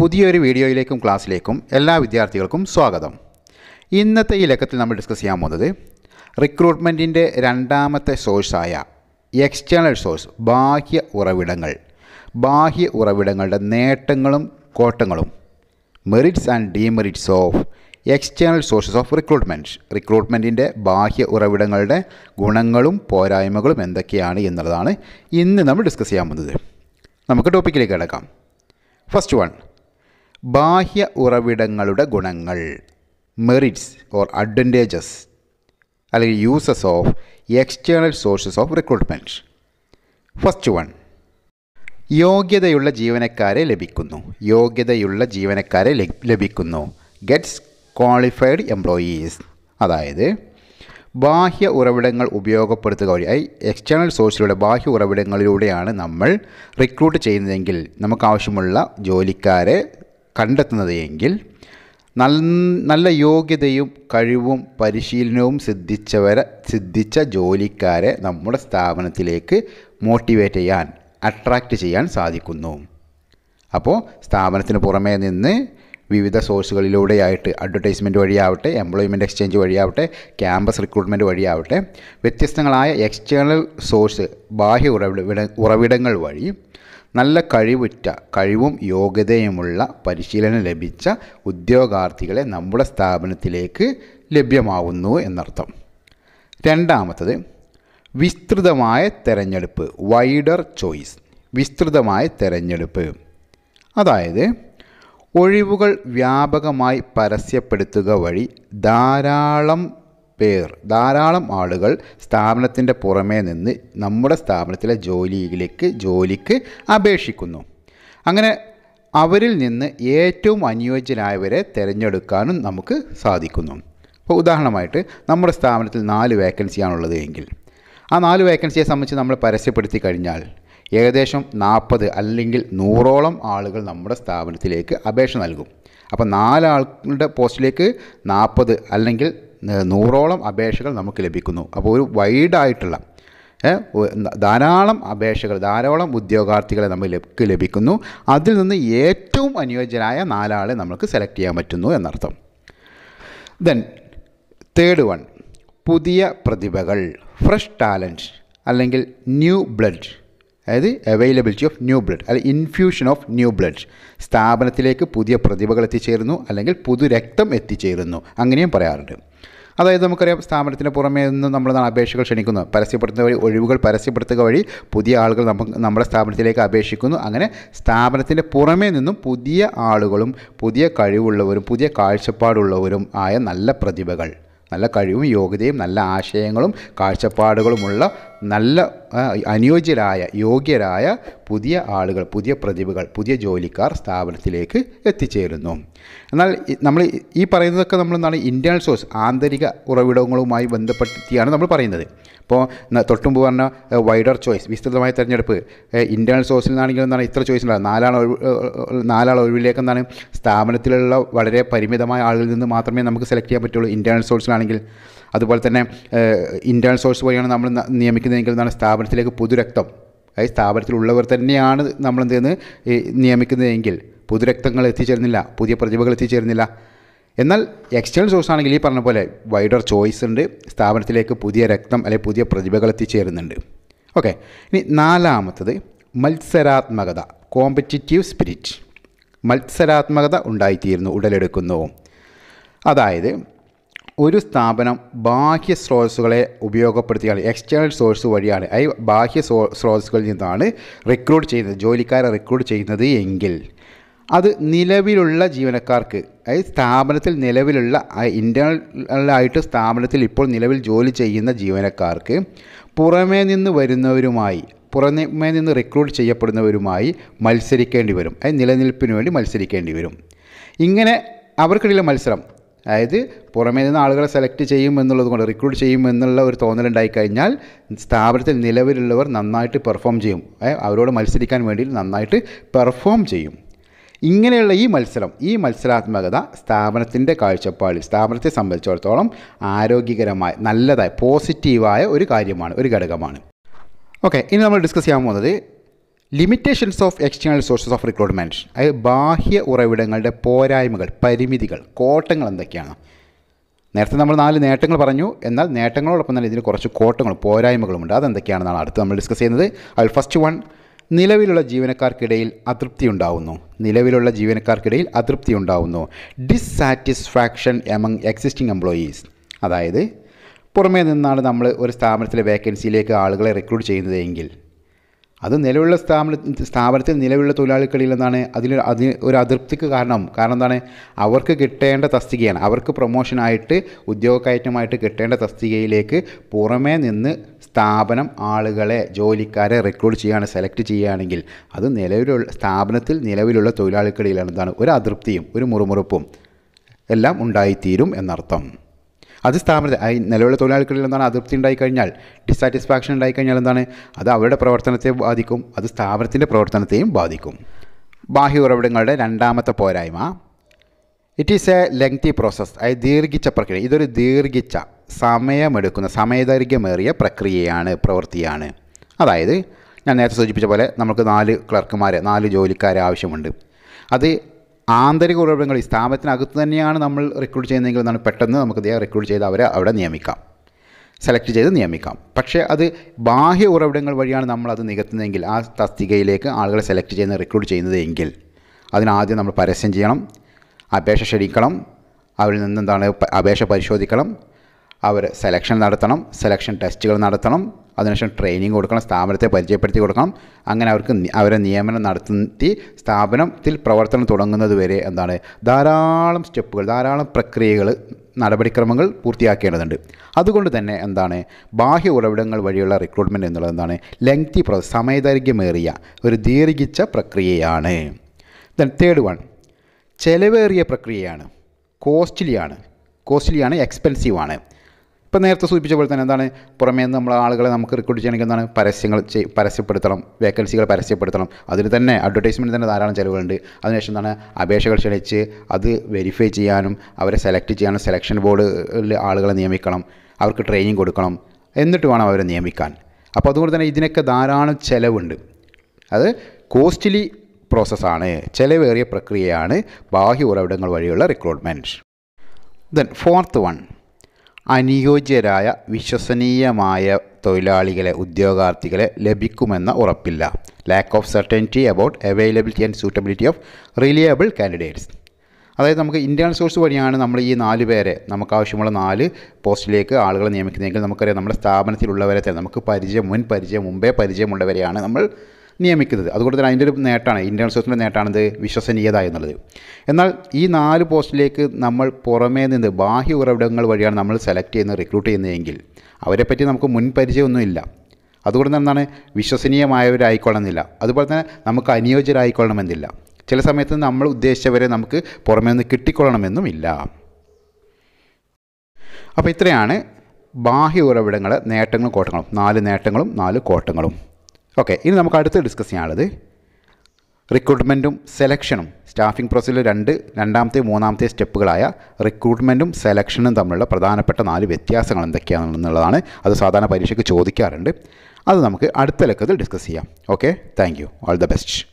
പുതിയൊരു വീഡിയോയിലേക്കും ക്ലാസ്സിലേക്കും എല്ലാ വിദ്യാർത്ഥികൾക്കും സ്വാഗതം ഇന്നത്തെ ഈ ലക്കത്തിൽ നമ്മൾ ഡിസ്കസ് ചെയ്യാൻ പോകുന്നത് റിക്രൂട്ട്മെൻറ്റിൻ്റെ രണ്ടാമത്തെ സോഴ്സായ എക്സ്റ്റേണൽ സോഴ്സ് ബാഹ്യ ഉറവിടങ്ങൾ ബാഹ്യ ഉറവിടങ്ങളുടെ നേട്ടങ്ങളും കോട്ടങ്ങളും merits and demerits of external sources of recruitment റിക്രൂട്ട്മെൻറ്റിൻ്റെ ബാഹ്യ ഉറവിടങ്ങളുടെ ഗുണങ്ങളും പോരായ്മകളും എന്തൊക്കെയാണ് എന്നുള്ളതാണ് ഇന്ന് നമ്മൾ ഡിസ്കസ് ചെയ്യാൻ പോകുന്നത് നമുക്ക് ടോപ്പിക്കിലേക്ക് കിടക്കാം ഫസ്റ്റ് വൺ ബാഹ്യ ഉറവിടങ്ങളുടെ ഗുണങ്ങൾ മെറിറ്റ്സ് ഓർ അഡ്വൻറ്റേജസ് അല്ലെങ്കിൽ uses of external sources of recruitment first one യോഗ്യതയുള്ള ജീവനക്കാരെ ലഭിക്കുന്നു യോഗ്യതയുള്ള ജീവനക്കാരെ ലഭിക്കുന്നു ഗെറ്റ്സ് ക്വാളിഫൈഡ് എംപ്ലോയീസ് അതായത് ബാഹ്യ ഉറവിടങ്ങൾ ഉപയോഗപ്പെടുത്തുക വഴി ഐ എക്സ്റ്റേണൽ സോഴ്സിലൂടെ ബാഹ്യ ഉറവിടങ്ങളിലൂടെയാണ് നമ്മൾ റിക്രൂട്ട് ചെയ്യുന്നതെങ്കിൽ നമുക്കാവശ്യമുള്ള ജോലിക്കാരെ കണ്ടെത്തുന്നത് എങ്കിൽ നല്ല യോഗ്യതയും കഴിവും പരിശീലനവും സിദ്ധിച്ചവരെ സിദ്ധിച്ച ജോലിക്കാരെ നമ്മുടെ സ്ഥാപനത്തിലേക്ക് മോട്ടിവേറ്റ് ചെയ്യാൻ അട്രാക്റ്റ് ചെയ്യാൻ സാധിക്കുന്നു അപ്പോൾ സ്ഥാപനത്തിന് പുറമേ നിന്ന് വിവിധ സോഴ്സുകളിലൂടെയായിട്ട് അഡ്വർടൈസ്മെൻറ്റ് വഴിയാവട്ടെ എംപ്ലോയ്മെൻറ്റ് എക്സ്ചേഞ്ച് വഴിയാവട്ടെ ക്യാമ്പസ് റിക്രൂട്ട്മെൻറ്റ് വഴിയാവട്ടെ വ്യത്യസ്തങ്ങളായ എക്സ്റ്റേണൽ സോഴ്സ് ബാഹ്യ ഉറവിട ഉറവിടങ്ങൾ വഴി നല്ല കഴിവുറ്റ കഴിവും യോഗ്യതയുമുള്ള പരിശീലനം ലഭിച്ച ഉദ്യോഗാർത്ഥികളെ നമ്മുടെ സ്ഥാപനത്തിലേക്ക് ലഭ്യമാവുന്നു എന്നർത്ഥം രണ്ടാമത്തത് വിസ്തൃതമായ തെരഞ്ഞെടുപ്പ് വൈഡർ ചോയ്സ് വിസ്തൃതമായ തെരഞ്ഞെടുപ്പ് അതായത് ഒഴിവുകൾ വ്യാപകമായി പരസ്യപ്പെടുത്തുക വഴി ധാരാളം പേർ ധാരാളം ആളുകൾ സ്ഥാപനത്തിൻ്റെ പുറമേ നിന്ന് നമ്മുടെ സ്ഥാപനത്തിലെ ജോലിയിലേക്ക് ജോലിക്ക് അപേക്ഷിക്കുന്നു അങ്ങനെ അവരിൽ നിന്ന് ഏറ്റവും അനുയോജ്യനായവരെ തിരഞ്ഞെടുക്കാനും നമുക്ക് സാധിക്കുന്നു ഇപ്പോൾ ഉദാഹരണമായിട്ട് നമ്മുടെ സ്ഥാപനത്തിൽ നാല് വേക്കൻസിയാണുള്ളത് എങ്കിൽ ആ നാല് വേക്കൻസിയെ സംബന്ധിച്ച് നമ്മൾ പരസ്യപ്പെടുത്തി കഴിഞ്ഞാൽ ഏകദേശം നാൽപ്പത് അല്ലെങ്കിൽ നൂറോളം ആളുകൾ നമ്മുടെ സ്ഥാപനത്തിലേക്ക് അപേക്ഷ നൽകും അപ്പോൾ നാലാളുടെ പോസ്റ്റിലേക്ക് നാൽപ്പത് അല്ലെങ്കിൽ നൂറോളം അപേക്ഷകൾ നമുക്ക് ലഭിക്കുന്നു അപ്പോൾ ഒരു വൈഡായിട്ടുള്ള ധാരാളം അപേക്ഷകൾ ധാരാളം ഉദ്യോഗാർത്ഥികളെ നമുക്ക് ലഭിക്കുന്നു അതിൽ നിന്ന് ഏറ്റവും അനുയോജ്യനായ നാലാളെ നമുക്ക് സെലക്ട് ചെയ്യാൻ പറ്റുന്നു എന്നർത്ഥം ദെൻ തേർഡ് വൺ പുതിയ പ്രതിഭകൾ ഫ്രഷ് ടാലൻറ്റ് അല്ലെങ്കിൽ ന്യൂ ബ്ലഡ് അതായത് അവൈലബിലിറ്റി ഓഫ് ന്യൂ ബ്ലഡ് അല്ലെങ്കിൽ ഇൻഫ്യൂഷൻ ഓഫ് ന്യൂ ബ്ലഡ് സ്ഥാപനത്തിലേക്ക് പുതിയ പ്രതിഭകൾ എത്തിച്ചേരുന്നു അല്ലെങ്കിൽ പുതു രക്തം എത്തിച്ചേരുന്നു അങ്ങനെയും പറയാറുണ്ട് അതായത് നമുക്കറിയാം സ്ഥാപനത്തിന് പുറമേ നിന്ന് നമ്മൾ അപേക്ഷകൾ ക്ഷണിക്കുന്നു പരസ്യപ്പെടുത്തുന്ന വഴി ഒഴിവുകൾ പരസ്യപ്പെടുത്തുക വഴി പുതിയ ആളുകൾ നമ്മൾ നമ്മുടെ സ്ഥാപനത്തിലേക്ക് അപേക്ഷിക്കുന്നു അങ്ങനെ സ്ഥാപനത്തിൻ്റെ പുറമേ നിന്നും പുതിയ ആളുകളും പുതിയ കഴിവുള്ളവരും പുതിയ കാഴ്ചപ്പാടുള്ളവരും ആയ നല്ല പ്രതിഭകൾ നല്ല കഴിവും യോഗ്യതയും നല്ല ആശയങ്ങളും കാഴ്ചപ്പാടുകളുമുള്ള നല്ല അനുയോജ്യരായ യോഗ്യരായ പുതിയ ആളുകൾ പുതിയ പ്രതിഭകൾ പുതിയ ജോലിക്കാർ സ്ഥാപനത്തിലേക്ക് എത്തിച്ചേരുന്നു എന്നാൽ നമ്മൾ ഈ പറയുന്നതൊക്കെ നമ്മൾ എന്താണ് ഇൻറ്റേണൽ സോഴ്സ് ആന്തരിക ഉറവിടങ്ങളുമായി ബന്ധപ്പെടുത്തിയാണ് നമ്മൾ പറയുന്നത് ഇപ്പോൾ തൊട്ടുമ്പ് പറഞ്ഞ വൈഡർ ചോയ്സ് വിസ്തൃതമായ തിരഞ്ഞെടുപ്പ് ഇൻറ്റേണൽ സോഴ്സിൽ നിന്നാണെങ്കിൽ എന്താണ് ഇത്ര ചോയ്സ് ഉണ്ടാകും നാലാൾ നാലാൾ ഒഴിവിലേക്ക് എന്താണ് സ്ഥാപനത്തിലുള്ള വളരെ പരിമിതമായ ആളുകളിൽ നിന്ന് മാത്രമേ നമുക്ക് സെലക്ട് ചെയ്യാൻ പറ്റുള്ളൂ ഇൻറ്റേണൽ സോഴ്സിലാണെങ്കിൽ അതുപോലെ തന്നെ ഇൻറ്റേണൽ സോഴ്സ് വഴിയാണ് നമ്മൾ നിയമിക്കുന്നതെങ്കിൽ എന്താണ് സ്ഥാപനത്തിലേക്ക് പുതുരക്തം അതായത് സ്ഥാപനത്തിലുള്ളവർ തന്നെയാണ് നമ്മൾ എന്തെന്ന് നിയമിക്കുന്നതെങ്കിൽ പുതുരക്തങ്ങൾ എത്തിച്ചേരുന്നില്ല പുതിയ പ്രതിഭകൾ എത്തിച്ചേരുന്നില്ല എന്നാൽ എക്സ്റ്റേണൽ സോഴ്സ് ആണെങ്കിൽ ഈ പറഞ്ഞ പോലെ വൈഡർ ചോയ്സ് ഉണ്ട് സ്ഥാപനത്തിലേക്ക് പുതിയ രക്തം അല്ലെങ്കിൽ പുതിയ പ്രതിഭകൾ എത്തിച്ചേരുന്നുണ്ട് ഓക്കെ ഇനി നാലാമത്തത് മത്സരാത്മകത കോമ്പറ്റിറ്റീവ് സ്പിരിറ്റ് മത്സരാത്മകത ഉണ്ടായിത്തീരുന്നു ഉടലെടുക്കുന്നു അതായത് ഒരു സ്ഥാപനം ബാഹ്യ സ്രോതസ്സുകളെ ഉപയോഗപ്പെടുത്തിയാണ് എക്സ്റ്റേണൽ സോഴ്സ് വഴിയാണ് ഈ ബാഹ്യ സോ സ്രോതസ്സുകളിൽ നിന്നാണ് റിക്രൂട്ട് ചെയ്യുന്നത് ജോലിക്കാരെ റിക്രൂട്ട് ചെയ്യുന്നത് എങ്കിൽ അത് നിലവിലുള്ള ജീവനക്കാർക്ക് അതായത് സ്ഥാപനത്തിൽ നിലവിലുള്ള ഇൻ്റേണലായിട്ട് സ്ഥാപനത്തിൽ ഇപ്പോൾ നിലവിൽ ജോലി ചെയ്യുന്ന ജീവനക്കാർക്ക് പുറമേ നിന്ന് വരുന്നവരുമായി പുറമേ നിന്ന് റിക്രൂട്ട് ചെയ്യപ്പെടുന്നവരുമായി മത്സരിക്കേണ്ടി വരും അതായത് നിലനിൽപ്പിന് വേണ്ടി മത്സരിക്കേണ്ടി വരും ഇങ്ങനെ അവർക്കിടയിലെ മത്സരം അതായത് പുറമേ നിന്ന് ആളുകളെ സെലക്ട് ചെയ്യും എന്നുള്ളത് കൊണ്ട് റിക്രൂട്ട് ചെയ്യും എന്നുള്ള ഒരു തോന്നലുണ്ടായി കഴിഞ്ഞാൽ സ്ഥാപനത്തിൽ നിലവിലുള്ളവർ നന്നായിട്ട് പെർഫോം ചെയ്യും അവരോട് മത്സരിക്കാൻ വേണ്ടി നന്നായിട്ട് പെർഫോം ചെയ്യും ഇങ്ങനെയുള്ള ഈ മത്സരം ഈ മത്സരാത്മകത സ്ഥാപനത്തിൻ്റെ കാഴ്ചപ്പാടിൽ സ്ഥാപനത്തെ സംബന്ധിച്ചിടത്തോളം ആരോഗ്യകരമായ നല്ലതായ പോസിറ്റീവായ ഒരു കാര്യമാണ് ഒരു ഘടകമാണ് ഓക്കെ ഇനി നമ്മൾ ഡിസ്കസ് ചെയ്യാൻ പോകുന്നത് limitations of external sources of recruitment അതായത് ബാഹ്യ ഉറവിടങ്ങളുടെ പോരായ്മകൾ പരിമിതികൾ കോട്ടങ്ങൾ എന്തൊക്കെയാണ് നേരത്തെ നമ്മൾ നാല് നേട്ടങ്ങൾ പറഞ്ഞു എന്നാൽ നേട്ടങ്ങളോടൊപ്പം തന്നെ ഇതിന് കുറച്ച് കോട്ടങ്ങളും പോരായ്മകളുമുണ്ട് അതെന്തൊക്കെയാണെന്നാണ് അടുത്ത് നമ്മൾ ഡിസ്കസ് ചെയ്യുന്നത് അതിൽ ഫസ്റ്റ് വൺ നിലവിലുള്ള ജീവനക്കാർക്കിടയിൽ അതൃപ്തി ഉണ്ടാവുന്നു നിലവിലുള്ള ജീവനക്കാർക്കിടയിൽ അതൃപ്തി ഉണ്ടാവുന്നു ഡിസ്സാറ്റിസ്ഫാക്ഷൻ എമംഗ് എക്സിസ്റ്റിംഗ് എംപ്ലോയീസ് അതായത് പുറമേ നിന്നാണ് നമ്മൾ ഒരു സ്ഥാപനത്തിലെ വേക്കൻസിയിലേക്ക് ആളുകളെ റിക്രൂട്ട് ചെയ്യുന്നതെങ്കിൽ അത് നിലവിലുള്ള സ്ഥാപന സ്ഥാപനത്തിൽ നിലവിലുള്ള തൊഴിലാളികളിൽ നിന്നാണ് അതിന് അതിന് ഒരു അതൃപ്തിക്ക് കാരണം കാരണം എന്താണ് അവർക്ക് കിട്ടേണ്ട തസ്തികയാണ് അവർക്ക് പ്രൊമോഷനായിട്ട് ഉദ്യോഗകയറ്റമായിട്ട് കിട്ടേണ്ട തസ്തികയിലേക്ക് പുറമേ നിന്ന് സ്ഥാപനം ആളുകളെ ജോലിക്കാരെ റിക്രൂട്ട് ചെയ്യുകയാണ് സെലക്ട് ചെയ്യുകയാണെങ്കിൽ അത് നിലവിലുള്ള സ്ഥാപനത്തിൽ നിലവിലുള്ള തൊഴിലാളികളിലാണ് എന്താണ് ഒരു അതൃപ്തിയും ഒരു മുറുമുറുപ്പും എല്ലാം ഉണ്ടായിത്തീരും എന്നർത്ഥം അത് സ്ഥാപനത്തിൽ നിലവിലെ തൊഴിലാളികളിൽ എന്താണ് അതൃപ്തി കഴിഞ്ഞാൽ ഡിസാറ്റിസ്ഫാക്ഷൻ കഴിഞ്ഞാൽ എന്താണ് അത് അവരുടെ പ്രവർത്തനത്തെ ബാധിക്കും അത് സ്ഥാപനത്തിൻ്റെ പ്രവർത്തനത്തെയും ബാധിക്കും ബാഹ്യ ഉറവിടങ്ങളുടെ രണ്ടാമത്തെ പോരായ്മ it is a lengthy process അതായത് ദീർഘിച്ച പ്രക്രിയ ഇതൊരു ദീർഘിച്ച സമയമെടുക്കുന്ന സമയദൈർഘ്യമേറിയ പ്രക്രിയയാണ് പ്രവൃത്തിയാണ് അതായത് ഞാൻ നേരത്തെ സൂചിപ്പിച്ച പോലെ നമുക്ക് നാല് ക്ലർക്കുമാരെ നാല് ജോലിക്കാരെ ആവശ്യമുണ്ട് അത് ആന്തരിക ഉറവിടങ്ങൾ ഈ സ്ഥാപനത്തിനകത്ത് തന്നെയാണ് നമ്മൾ റിക്രൂട്ട് ചെയ്യുന്നതെങ്കിൽ എന്നാണ് പെട്ടെന്ന് നമുക്ക് ഇദ്ദേഹം റിക്രൂട്ട് ചെയ്ത് അവരെ അവിടെ നിയമിക്കാം സെലക്ട് ചെയ്ത് നിയമിക്കാം പക്ഷേ അത് ബാഹ്യ ഉറവിടങ്ങൾ വഴിയാണ് നമ്മളത് നികത്തുന്നതെങ്കിൽ ആ തസ്തികയിലേക്ക് ആളുകളെ സെലക്ട് ചെയ്യുന്ന റിക്രൂട്ട് ചെയ്യുന്നതെങ്കിൽ അതിനാദ്യം നമ്മൾ പരസ്യം ചെയ്യണം അപേക്ഷ ക്ഷണിക്കണം അവരിൽ നിന്ന് എന്താണ് അപേക്ഷ പരിശോധിക്കണം അവർ സെലക്ഷൻ നടത്തണം സെലക്ഷൻ ടെസ്റ്റുകൾ നടത്തണം അതിനുശേഷം ട്രെയിനിങ് കൊടുക്കണം സ്ഥാപനത്തെ പരിചയപ്പെടുത്തി കൊടുക്കണം അങ്ങനെ അവർക്ക് അവരെ നിയമനം നടത്തി സ്ഥാപനത്തിൽ പ്രവർത്തനം തുടങ്ങുന്നത് വരെ എന്താണ് ധാരാളം സ്റ്റെപ്പുകൾ ധാരാളം പ്രക്രിയകൾ നടപടിക്രമങ്ങൾ പൂർത്തിയാക്കേണ്ടതുണ്ട് അതുകൊണ്ട് തന്നെ എന്താണ് ബാഹ്യ ഉറവിടങ്ങൾ വഴിയുള്ള റിക്രൂട്ട്മെൻറ്റ് എന്നുള്ളത് എന്താണ് ലെങ്തി പ്രോസസ് സമയദൈർഘ്യമേറിയ ഒരു ദീർഘിച്ച പ്രക്രിയയാണ് ദെൻ തേർഡ് വൺ ചെലവേറിയ പ്രക്രിയയാണ് കോസ്റ്റ്ലിയാണ് കോസ്റ്റ്ലിയാണ് എക്സ്പെൻസീവാണ് ഇപ്പം നേരത്തെ സൂചിപ്പിച്ച പോലെ തന്നെ എന്താണ് പുറമേ നിന്ന് നമ്മൾ ആളുകളെ നമുക്ക് റിക്രൂട്ട് ചെയ്യണമെങ്കിൽ എന്താണ് പരസ്യങ്ങൾ പരസ്യപ്പെടുത്തണം വേക്കൻസികൾ പരസ്യപ്പെടുത്തണം അതിന് തന്നെ അഡ്വർടൈസ്മെൻറ്റ് തന്നെ ധാരാളം ചിലവുകളുണ്ട് അതിനുശേഷം എന്താണ് അപേക്ഷകൾ ക്ഷണിച്ച് അത് വെരിഫൈ ചെയ്യാനും അവരെ സെലക്ട് ചെയ്യാനും സെലക്ഷൻ ബോർഡിൽ ആളുകളെ നിയമിക്കണം അവർക്ക് ട്രെയിനിങ് കൊടുക്കണം എന്നിട്ട് വേണം അവരെ നിയമിക്കാൻ അപ്പോൾ അതുകൊണ്ട് തന്നെ ഇതിനൊക്കെ ധാരാളം ചിലവുണ്ട് അത് കോസ്റ്റ്ലി പ്രോസസ്സാണ് ചിലവേറിയ പ്രക്രിയയാണ് ബാഹ്യ ഉറവിടങ്ങൾ വഴിയുള്ള റിക്രൂട്ട്മെൻറ്റ് ദെൻ ഫോർത്ത് വൺ അനുയോജ്യരായ വിശ്വസനീയമായ തൊഴിലാളികളെ ഉദ്യോഗാർത്ഥികളെ ലഭിക്കുമെന്ന ഉറപ്പില്ല lack of certainty about availability and suitability of reliable candidates അതായത് നമുക്ക് ഇന്റേണൽ സോഴ്സ് വഴിയാണ് നമ്മൾ ഈ നാല് പേരെ നമുക്ക് ആവശ്യമുള്ള നാല് പോസ്റ്റിലേക്ക് ആളുകളെ നിയമിക്കുന്നതെങ്കിൽ നമുക്കറിയാം നമ്മുടെ സ്ഥാപനത്തിലുള്ളവരെ തന്നെ നമുക്ക് പരിചയം മുൻ പരിചയം മുമ്പേ പരിചയമുള്ളവരെയാണ് നമ്മൾ നിയമിക്കുന്നത് അതുകൊണ്ട് തന്നെ അതിൻ്റെ ഒരു നേട്ടമാണ് ഇന്ത്യൻ റിസോഴ്സിൻ്റെ നേട്ടമാണിത് വിശ്വസനീയത എന്നുള്ളത് എന്നാൽ ഈ നാല് പോസ്റ്റിലേക്ക് നമ്മൾ പുറമേ നിന്ന് ബാഹ്യ ഉറവിടങ്ങൾ വഴിയാണ് നമ്മൾ സെലക്ട് ചെയ്യുന്നത് റിക്രൂട്ട് ചെയ്യുന്നതെങ്കിൽ അവരെപ്പറ്റി നമുക്ക് മുൻപരിചയമൊന്നുമില്ല അതുകൊണ്ട് എന്താണ് വിശ്വസനീയമായവരായിക്കൊള്ളണമെന്നില്ല അതുപോലെ തന്നെ നമുക്ക് അനുയോജ്യരായിക്കൊള്ളണമെന്നില്ല ചില സമയത്ത് നമ്മൾ ഉദ്ദേശിച്ചവരെ നമുക്ക് പുറമേ നിന്ന് കിട്ടിക്കൊള്ളണമെന്നുമില്ല അപ്പോൾ ഇത്രയാണ് ബാഹ്യ ഉറവിടങ്ങൾ നേട്ടങ്ങളും കോട്ടങ്ങളും നാല് നേട്ടങ്ങളും നാല് കോട്ടങ്ങളും ഓക്കെ ഇനി നമുക്ക് അടുത്ത് ഡിസ്കസ് ചെയ്യാനുള്ളത് റിക്രൂട്ട്മെൻറ്റും സെലക്ഷനും സ്റ്റാഫിംഗ് പ്രോസസ്സിലെ രണ്ട് രണ്ടാമത്തെ മൂന്നാമത്തെ സ്റ്റെപ്പുകളായ റിക്രൂട്ട്മെൻറ്റും സെലക്ഷനും തമ്മിലുള്ള പ്രധാനപ്പെട്ട നാല് വ്യത്യാസങ്ങൾ എന്തൊക്കെയാണെന്നുള്ളതാണ് അത് സാധാരണ പരീക്ഷയ്ക്ക് ചോദിക്കാറുണ്ട് അത് നമുക്ക് അടുത്ത ലക്കത്തിൽ ഡിസ്കസ് ചെയ്യാം okay thank you all the best